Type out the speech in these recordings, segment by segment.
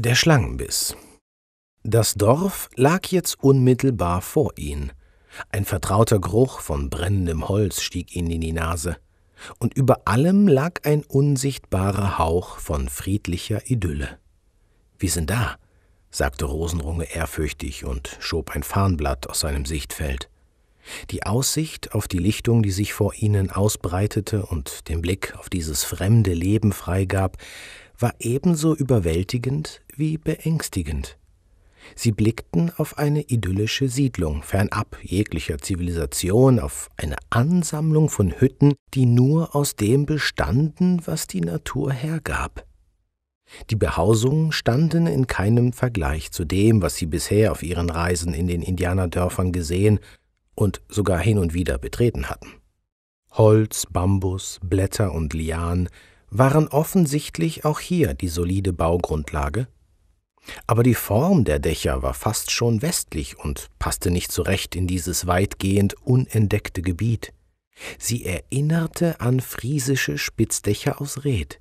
Der Schlangenbiss. Das Dorf lag jetzt unmittelbar vor ihnen. Ein vertrauter Geruch von brennendem Holz stieg ihnen in die Nase, und über allem lag ein unsichtbarer Hauch von friedlicher Idylle. Wir sind da, sagte Rosenrunge ehrfürchtig und schob ein Farnblatt aus seinem Sichtfeld. Die Aussicht auf die Lichtung, die sich vor ihnen ausbreitete und den Blick auf dieses fremde Leben freigab, war ebenso überwältigend wie beängstigend. Sie blickten auf eine idyllische Siedlung, fernab jeglicher Zivilisation, auf eine Ansammlung von Hütten, die nur aus dem bestanden, was die Natur hergab. Die Behausungen standen in keinem Vergleich zu dem, was sie bisher auf ihren Reisen in den Indianerdörfern gesehen und sogar hin und wieder betreten hatten. Holz, Bambus, Blätter und Lian waren offensichtlich auch hier die solide Baugrundlage, aber die Form der Dächer war fast schon westlich und passte nicht zurecht in dieses weitgehend unentdeckte Gebiet. Sie erinnerte an friesische Spitzdächer aus Red.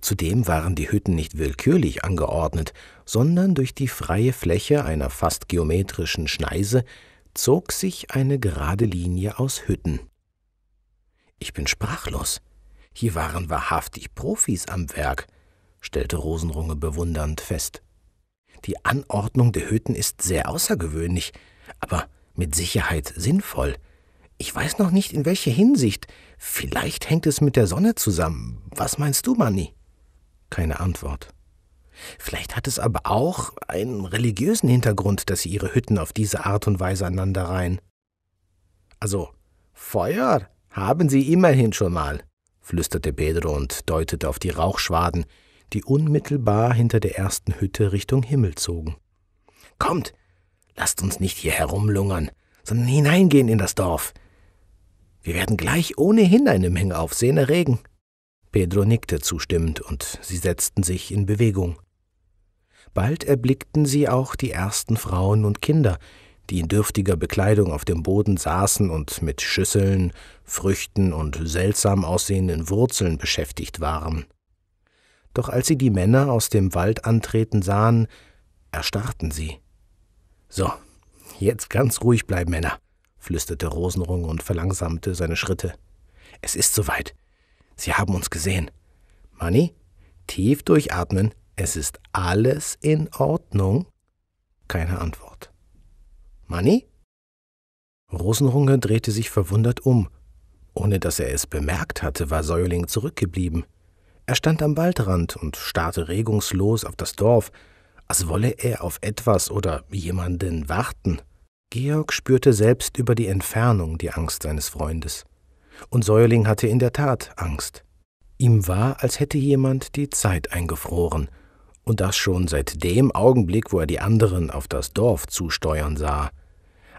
Zudem waren die Hütten nicht willkürlich angeordnet, sondern durch die freie Fläche einer fast geometrischen Schneise zog sich eine gerade Linie aus Hütten. Ich bin sprachlos. Hier waren wahrhaftig Profis am Werk, stellte Rosenrunge bewundernd fest. Die Anordnung der Hütten ist sehr außergewöhnlich, aber mit Sicherheit sinnvoll. Ich weiß noch nicht, in welcher Hinsicht. Vielleicht hängt es mit der Sonne zusammen. Was meinst du, Manni? Keine Antwort. Vielleicht hat es aber auch einen religiösen Hintergrund, dass sie ihre Hütten auf diese Art und Weise aneinanderreihen. Also, Feuer haben sie immerhin schon mal, flüsterte Pedro und deutete auf die Rauchschwaden, die unmittelbar hinter der ersten Hütte Richtung Himmel zogen. Kommt, lasst uns nicht hier herumlungern, sondern hineingehen in das Dorf. Wir werden gleich ohnehin eine Menge Aufsehen erregen. Pedro nickte zustimmend, und sie setzten sich in Bewegung. Bald erblickten sie auch die ersten Frauen und Kinder, die in dürftiger Bekleidung auf dem Boden saßen und mit Schüsseln, Früchten und seltsam aussehenden Wurzeln beschäftigt waren. Doch als sie die Männer aus dem Wald antreten sahen, erstarrten sie. So, jetzt ganz ruhig bleiben, Männer, flüsterte Rosenrung und verlangsamte seine Schritte. Es ist soweit. Sie haben uns gesehen. Manni, tief durchatmen. Es ist alles in Ordnung. Keine Antwort. Manni? Rosenrunge drehte sich verwundert um. Ohne dass er es bemerkt hatte, war Säuling zurückgeblieben. Er stand am Waldrand und starrte regungslos auf das Dorf, als wolle er auf etwas oder jemanden warten. Georg spürte selbst über die Entfernung die Angst seines Freundes. Und Säuerling hatte in der Tat Angst. Ihm war, als hätte jemand die Zeit eingefroren, und das schon seit dem Augenblick, wo er die anderen auf das Dorf zusteuern sah,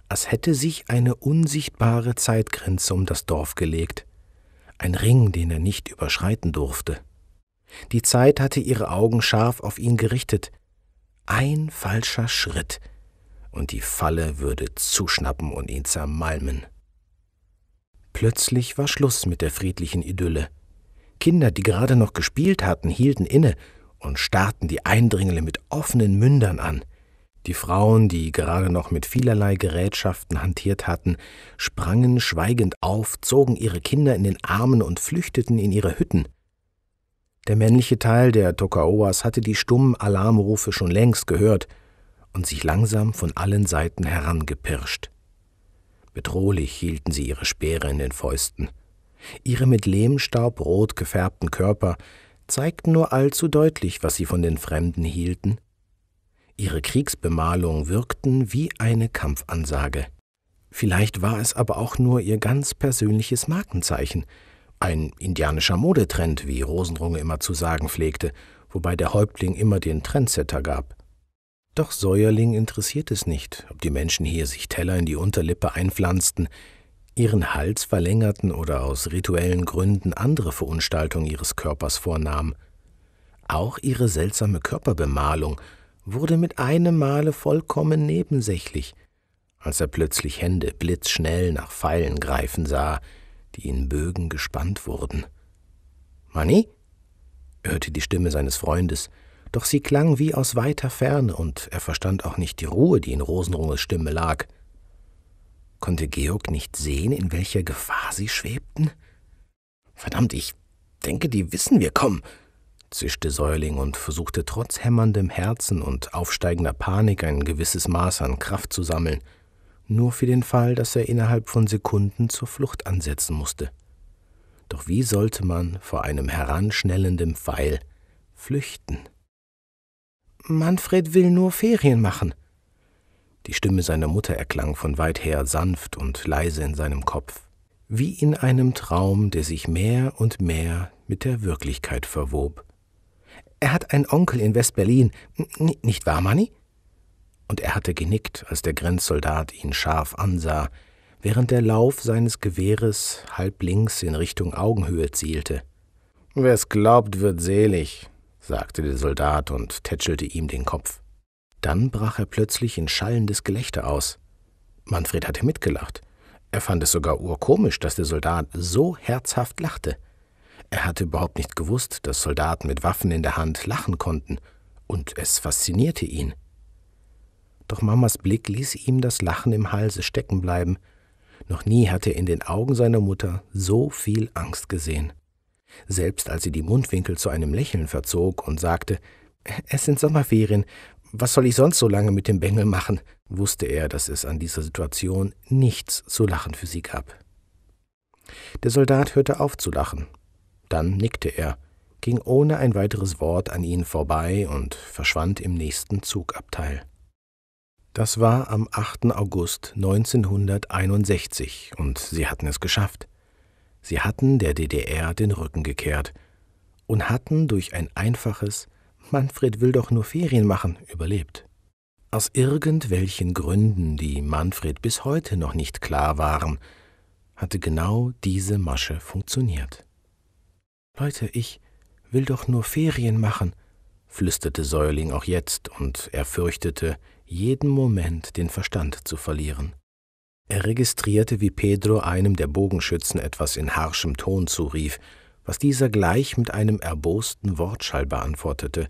als hätte sich eine unsichtbare Zeitgrenze um das Dorf gelegt, ein Ring, den er nicht überschreiten durfte. Die Zeit hatte ihre Augen scharf auf ihn gerichtet. Ein falscher Schritt, und die Falle würde zuschnappen und ihn zermalmen. Plötzlich war Schluss mit der friedlichen Idylle. Kinder, die gerade noch gespielt hatten, hielten inne und starrten die Eindringlinge mit offenen Mündern an. Die Frauen, die gerade noch mit vielerlei Gerätschaften hantiert hatten, sprangen schweigend auf, zogen ihre Kinder in den Armen und flüchteten in ihre Hütten. Der männliche Teil der Tokaoas hatte die stummen Alarmrufe schon längst gehört und sich langsam von allen Seiten herangepirscht. Bedrohlich hielten sie ihre Speere in den Fäusten. Ihre mit Lehmstaub rot gefärbten Körper zeigten nur allzu deutlich, was sie von den Fremden hielten. Ihre Kriegsbemalung wirkten wie eine Kampfansage. Vielleicht war es aber auch nur ihr ganz persönliches Markenzeichen, ein indianischer Modetrend, wie Rosenrunge immer zu sagen pflegte, wobei der Häuptling immer den Trendsetter gab. Doch Säuerling interessiert es nicht, ob die Menschen hier sich Teller in die Unterlippe einpflanzten, ihren Hals verlängerten oder aus rituellen Gründen andere Verunstaltungen ihres Körpers vornahmen. Auch ihre seltsame Körperbemalung wurde mit einem Male vollkommen nebensächlich, als er plötzlich Hände blitzschnell nach Pfeilen greifen sah, die in Bögen gespannt wurden. Manni? hörte die Stimme seines Freundes, doch sie klang wie aus weiter Ferne, und er verstand auch nicht die Ruhe, die in Rosenrunges Stimme lag. Konnte Georg nicht sehen, in welcher Gefahr sie schwebten? Verdammt, ich denke, die wissen wir, kommen, zischte Säuling und versuchte trotz hämmerndem Herzen und aufsteigender Panik ein gewisses Maß an Kraft zu sammeln nur für den Fall, dass er innerhalb von Sekunden zur Flucht ansetzen musste. Doch wie sollte man vor einem heranschnellenden Pfeil flüchten? Manfred will nur Ferien machen. Die Stimme seiner Mutter erklang von weit her sanft und leise in seinem Kopf, wie in einem Traum, der sich mehr und mehr mit der Wirklichkeit verwob. Er hat einen Onkel in West-Berlin, nicht wahr, Manni? und er hatte genickt, als der Grenzsoldat ihn scharf ansah, während der Lauf seines Gewehres halb links in Richtung Augenhöhe zielte. Wer's glaubt, wird selig, sagte der Soldat und tätschelte ihm den Kopf. Dann brach er plötzlich in schallendes Gelächter aus. Manfred hatte mitgelacht. Er fand es sogar urkomisch, dass der Soldat so herzhaft lachte. Er hatte überhaupt nicht gewusst, dass Soldaten mit Waffen in der Hand lachen konnten, und es faszinierte ihn doch Mamas Blick ließ ihm das Lachen im Halse stecken bleiben. Noch nie hatte er in den Augen seiner Mutter so viel Angst gesehen. Selbst als sie die Mundwinkel zu einem Lächeln verzog und sagte, es sind Sommerferien, was soll ich sonst so lange mit dem Bengel machen, wusste er, dass es an dieser Situation nichts zu lachen für sie gab. Der Soldat hörte auf zu lachen. Dann nickte er, ging ohne ein weiteres Wort an ihnen vorbei und verschwand im nächsten Zugabteil. Das war am 8. August 1961 und sie hatten es geschafft. Sie hatten der DDR den Rücken gekehrt und hatten durch ein einfaches Manfred will doch nur Ferien machen überlebt. Aus irgendwelchen Gründen, die Manfred bis heute noch nicht klar waren, hatte genau diese Masche funktioniert. Leute, ich will doch nur Ferien machen, flüsterte Säuling auch jetzt, und er fürchtete, jeden Moment den Verstand zu verlieren. Er registrierte, wie Pedro einem der Bogenschützen etwas in harschem Ton zurief, was dieser gleich mit einem erbosten Wortschall beantwortete,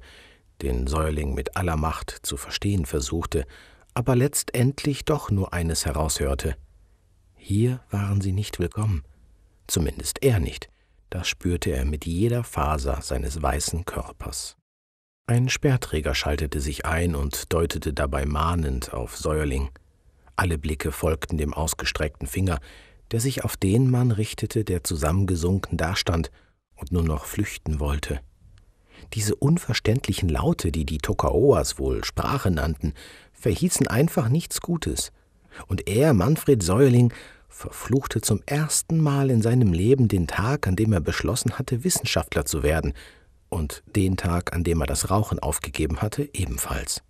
den Säuling mit aller Macht zu verstehen versuchte, aber letztendlich doch nur eines heraushörte. Hier waren sie nicht willkommen, zumindest er nicht, das spürte er mit jeder Faser seines weißen Körpers. Ein Sperrträger schaltete sich ein und deutete dabei mahnend auf Säuerling. Alle Blicke folgten dem ausgestreckten Finger, der sich auf den Mann richtete, der zusammengesunken dastand und nur noch flüchten wollte. Diese unverständlichen Laute, die die Tokaoas wohl Sprache nannten, verhießen einfach nichts Gutes. Und er, Manfred Säuerling, verfluchte zum ersten Mal in seinem Leben den Tag, an dem er beschlossen hatte, Wissenschaftler zu werden und den Tag, an dem er das Rauchen aufgegeben hatte, ebenfalls.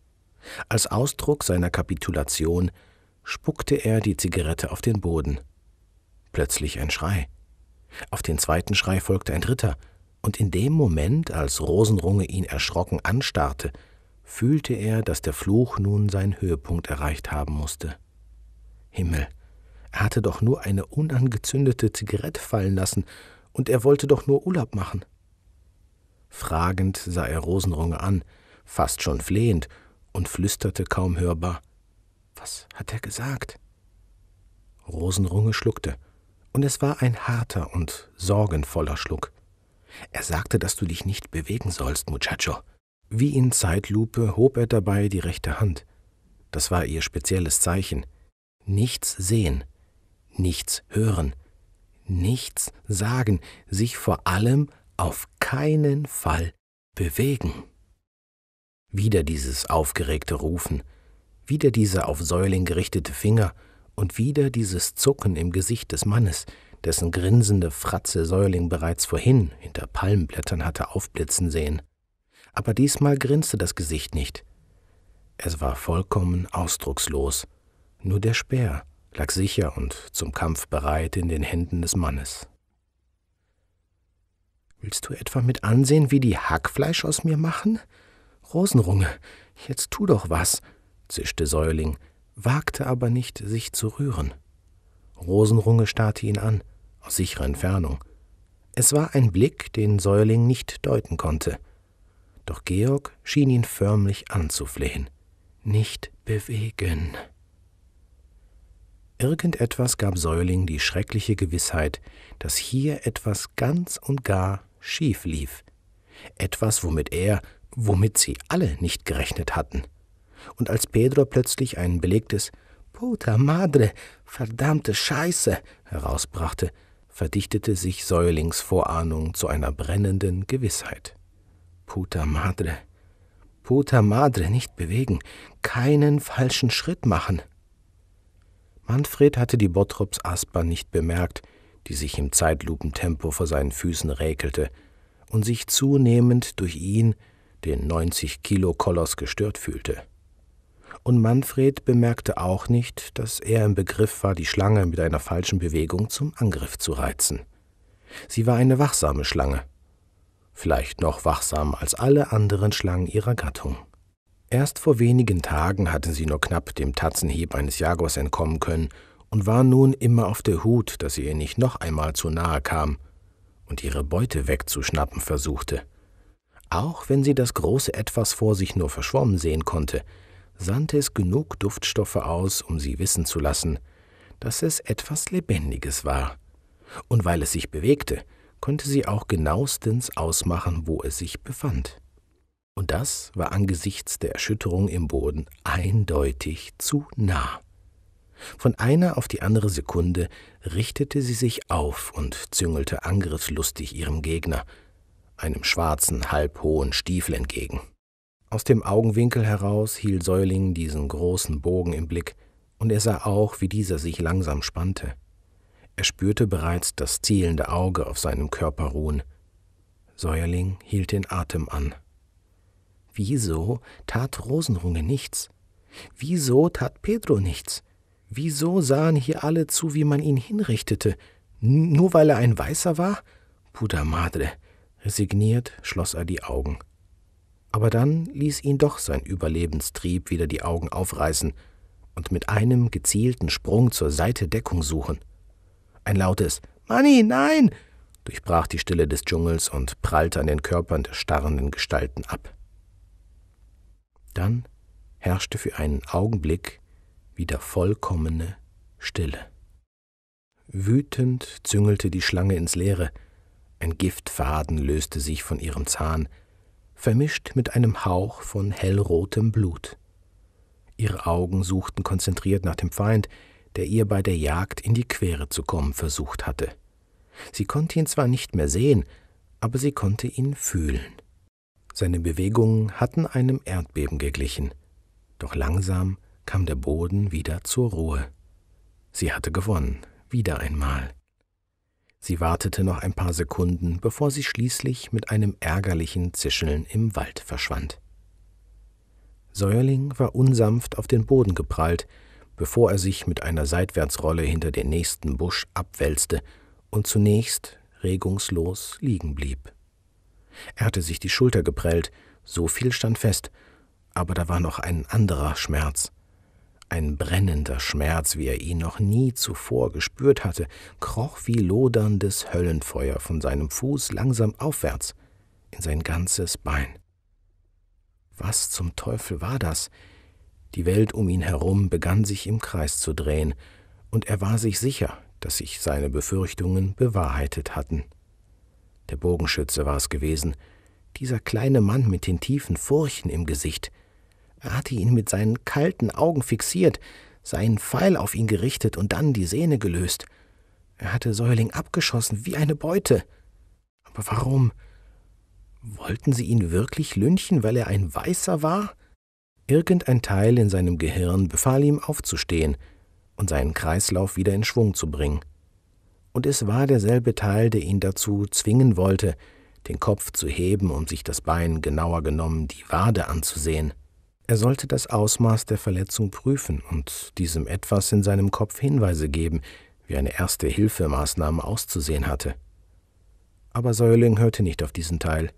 Als Ausdruck seiner Kapitulation spuckte er die Zigarette auf den Boden. Plötzlich ein Schrei. Auf den zweiten Schrei folgte ein dritter, und in dem Moment, als Rosenrunge ihn erschrocken anstarrte, fühlte er, dass der Fluch nun seinen Höhepunkt erreicht haben musste. Himmel, er hatte doch nur eine unangezündete Zigarette fallen lassen, und er wollte doch nur Urlaub machen. Fragend sah er Rosenrunge an, fast schon flehend, und flüsterte kaum hörbar Was hat er gesagt? Rosenrunge schluckte, und es war ein harter und sorgenvoller Schluck. Er sagte, dass du dich nicht bewegen sollst, Muchacho. Wie in Zeitlupe hob er dabei die rechte Hand. Das war ihr spezielles Zeichen. Nichts sehen, nichts hören, nichts sagen, sich vor allem auf keinen Fall bewegen. Wieder dieses aufgeregte Rufen, wieder dieser auf Säulen gerichtete Finger und wieder dieses Zucken im Gesicht des Mannes, dessen grinsende Fratze Säuling bereits vorhin hinter Palmblättern hatte aufblitzen sehen. Aber diesmal grinste das Gesicht nicht. Es war vollkommen ausdruckslos. Nur der Speer lag sicher und zum Kampf bereit in den Händen des Mannes. Willst du etwa mit ansehen, wie die Hackfleisch aus mir machen? Rosenrunge, jetzt tu doch was, zischte Säuling, wagte aber nicht, sich zu rühren. Rosenrunge starrte ihn an, aus sicherer Entfernung. Es war ein Blick, den Säuling nicht deuten konnte. Doch Georg schien ihn förmlich anzuflehen. Nicht bewegen. Irgendetwas gab Säuling die schreckliche Gewissheit, dass hier etwas ganz und gar schief lief. Etwas, womit er, womit sie alle nicht gerechnet hatten. Und als Pedro plötzlich ein belegtes Puta Madre, verdammte Scheiße herausbrachte, verdichtete sich Säulings Vorahnung zu einer brennenden Gewissheit. Puta Madre, Puta Madre, nicht bewegen, keinen falschen Schritt machen. Manfred hatte die Bottrops Asper nicht bemerkt, die sich im Zeitlupentempo vor seinen Füßen räkelte und sich zunehmend durch ihn, den 90 Kilo Koloss, gestört fühlte. Und Manfred bemerkte auch nicht, dass er im Begriff war, die Schlange mit einer falschen Bewegung zum Angriff zu reizen. Sie war eine wachsame Schlange, vielleicht noch wachsamer als alle anderen Schlangen ihrer Gattung. Erst vor wenigen Tagen hatten sie nur knapp dem Tatzenhieb eines Jagers entkommen können und war nun immer auf der Hut, dass sie ihr nicht noch einmal zu nahe kam und ihre Beute wegzuschnappen versuchte. Auch wenn sie das große Etwas vor sich nur verschwommen sehen konnte, sandte es genug Duftstoffe aus, um sie wissen zu lassen, dass es etwas Lebendiges war. Und weil es sich bewegte, konnte sie auch genauestens ausmachen, wo es sich befand. Und das war angesichts der Erschütterung im Boden eindeutig zu nah. Von einer auf die andere Sekunde richtete sie sich auf und züngelte angriffslustig ihrem Gegner, einem schwarzen, halbhohen Stiefel entgegen. Aus dem Augenwinkel heraus hielt Säuling diesen großen Bogen im Blick, und er sah auch, wie dieser sich langsam spannte. Er spürte bereits das zielende Auge auf seinem Körper ruhen. Säuerling hielt den Atem an. Wieso tat Rosenrunge nichts? Wieso tat Pedro nichts? Wieso sahen hier alle zu, wie man ihn hinrichtete? N nur weil er ein Weißer war? Puta madre. Resigniert schloss er die Augen. Aber dann ließ ihn doch sein Überlebenstrieb wieder die Augen aufreißen und mit einem gezielten Sprung zur Seite Deckung suchen. Ein lautes Manni, nein! durchbrach die Stille des Dschungels und prallte an den Körpern der starrenden Gestalten ab. Dann herrschte für einen Augenblick wieder vollkommene Stille. Wütend züngelte die Schlange ins Leere, ein Giftfaden löste sich von ihrem Zahn, vermischt mit einem Hauch von hellrotem Blut. Ihre Augen suchten konzentriert nach dem Feind, der ihr bei der Jagd in die Quere zu kommen versucht hatte. Sie konnte ihn zwar nicht mehr sehen, aber sie konnte ihn fühlen. Seine Bewegungen hatten einem Erdbeben geglichen, doch langsam kam der Boden wieder zur Ruhe. Sie hatte gewonnen, wieder einmal. Sie wartete noch ein paar Sekunden, bevor sie schließlich mit einem ärgerlichen Zischeln im Wald verschwand. Säuerling war unsanft auf den Boden geprallt, bevor er sich mit einer Seitwärtsrolle hinter den nächsten Busch abwälzte und zunächst regungslos liegen blieb. Er hatte sich die Schulter geprellt, so viel stand fest, aber da war noch ein anderer Schmerz, ein brennender Schmerz, wie er ihn noch nie zuvor gespürt hatte, kroch wie loderndes Höllenfeuer von seinem Fuß langsam aufwärts in sein ganzes Bein. Was zum Teufel war das? Die Welt um ihn herum begann sich im Kreis zu drehen, und er war sich sicher, dass sich seine Befürchtungen bewahrheitet hatten. Der Bogenschütze war es gewesen, dieser kleine Mann mit den tiefen Furchen im Gesicht, er hatte ihn mit seinen kalten Augen fixiert, seinen Pfeil auf ihn gerichtet und dann die Sehne gelöst. Er hatte Säuling abgeschossen wie eine Beute. Aber warum? Wollten sie ihn wirklich lynchen, weil er ein Weißer war? Irgendein Teil in seinem Gehirn befahl ihm aufzustehen und seinen Kreislauf wieder in Schwung zu bringen. Und es war derselbe Teil, der ihn dazu zwingen wollte, den Kopf zu heben, um sich das Bein genauer genommen die Wade anzusehen. Er sollte das Ausmaß der Verletzung prüfen und diesem etwas in seinem Kopf Hinweise geben, wie eine erste Hilfemaßnahme auszusehen hatte. Aber Säuling hörte nicht auf diesen Teil.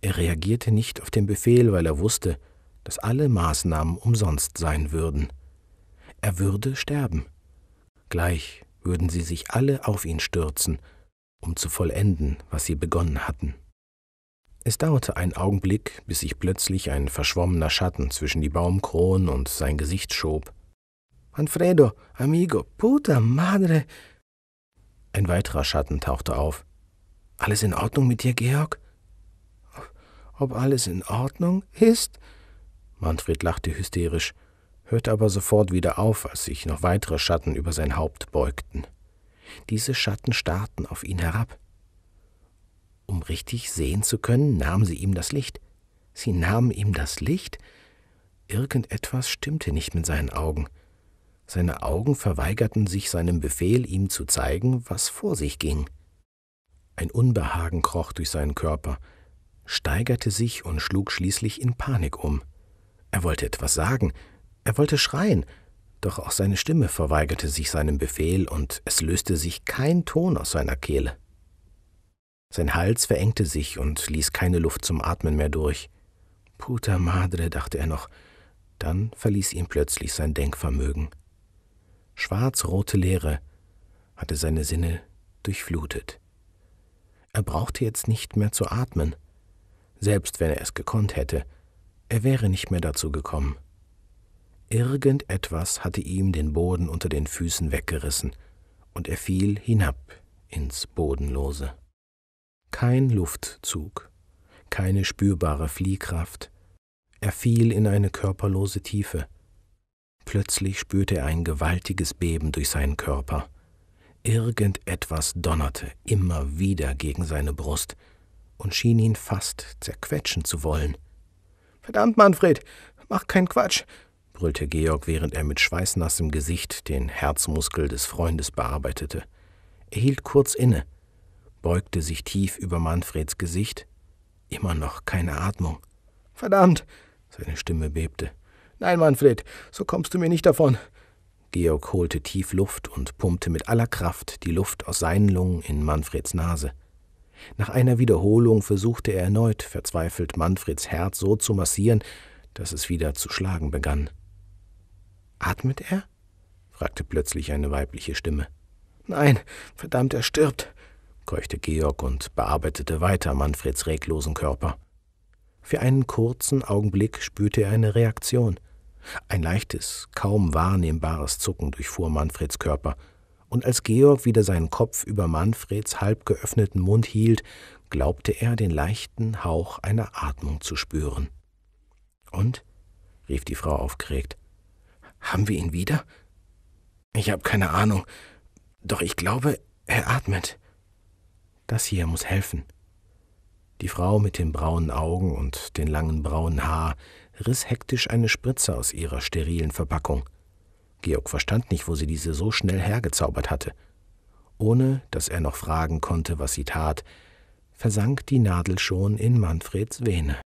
Er reagierte nicht auf den Befehl, weil er wusste, dass alle Maßnahmen umsonst sein würden. Er würde sterben. Gleich würden sie sich alle auf ihn stürzen, um zu vollenden, was sie begonnen hatten. Es dauerte einen Augenblick, bis sich plötzlich ein verschwommener Schatten zwischen die Baumkronen und sein Gesicht schob. Manfredo, amigo, puta madre! Ein weiterer Schatten tauchte auf. Alles in Ordnung mit dir, Georg? Ob alles in Ordnung ist? Manfred lachte hysterisch, hörte aber sofort wieder auf, als sich noch weitere Schatten über sein Haupt beugten. Diese Schatten starrten auf ihn herab. Um richtig sehen zu können, nahm sie ihm das Licht. Sie nahm ihm das Licht? Irgendetwas stimmte nicht mit seinen Augen. Seine Augen verweigerten sich seinem Befehl, ihm zu zeigen, was vor sich ging. Ein Unbehagen kroch durch seinen Körper, steigerte sich und schlug schließlich in Panik um. Er wollte etwas sagen, er wollte schreien, doch auch seine Stimme verweigerte sich seinem Befehl und es löste sich kein Ton aus seiner Kehle. Sein Hals verengte sich und ließ keine Luft zum Atmen mehr durch. Puta madre, dachte er noch. Dann verließ ihn plötzlich sein Denkvermögen. Schwarz-rote Leere hatte seine Sinne durchflutet. Er brauchte jetzt nicht mehr zu atmen. Selbst wenn er es gekonnt hätte, er wäre nicht mehr dazu gekommen. Irgendetwas hatte ihm den Boden unter den Füßen weggerissen, und er fiel hinab ins Bodenlose. Kein Luftzug, keine spürbare Fliehkraft. Er fiel in eine körperlose Tiefe. Plötzlich spürte er ein gewaltiges Beben durch seinen Körper. Irgendetwas donnerte immer wieder gegen seine Brust und schien ihn fast zerquetschen zu wollen. Verdammt, Manfred, mach keinen Quatsch, brüllte Georg, während er mit schweißnassem Gesicht den Herzmuskel des Freundes bearbeitete. Er hielt kurz inne, beugte sich tief über Manfreds Gesicht. Immer noch keine Atmung. Verdammt! Seine Stimme bebte. Nein, Manfred, so kommst du mir nicht davon. Georg holte tief Luft und pumpte mit aller Kraft die Luft aus seinen Lungen in Manfreds Nase. Nach einer Wiederholung versuchte er erneut, verzweifelt Manfreds Herz so zu massieren, dass es wieder zu schlagen begann. Atmet er? fragte plötzlich eine weibliche Stimme. Nein, verdammt, er stirbt keuchte Georg und bearbeitete weiter Manfreds reglosen Körper. Für einen kurzen Augenblick spürte er eine Reaktion. Ein leichtes, kaum wahrnehmbares Zucken durchfuhr Manfreds Körper, und als Georg wieder seinen Kopf über Manfreds halb geöffneten Mund hielt, glaubte er den leichten Hauch einer Atmung zu spüren. Und? rief die Frau aufgeregt. Haben wir ihn wieder? Ich habe keine Ahnung, doch ich glaube, er atmet. Das hier muss helfen. Die Frau mit den braunen Augen und den langen braunen Haar riss hektisch eine Spritze aus ihrer sterilen Verpackung. Georg verstand nicht, wo sie diese so schnell hergezaubert hatte. Ohne dass er noch fragen konnte, was sie tat, versank die Nadel schon in Manfreds Vene.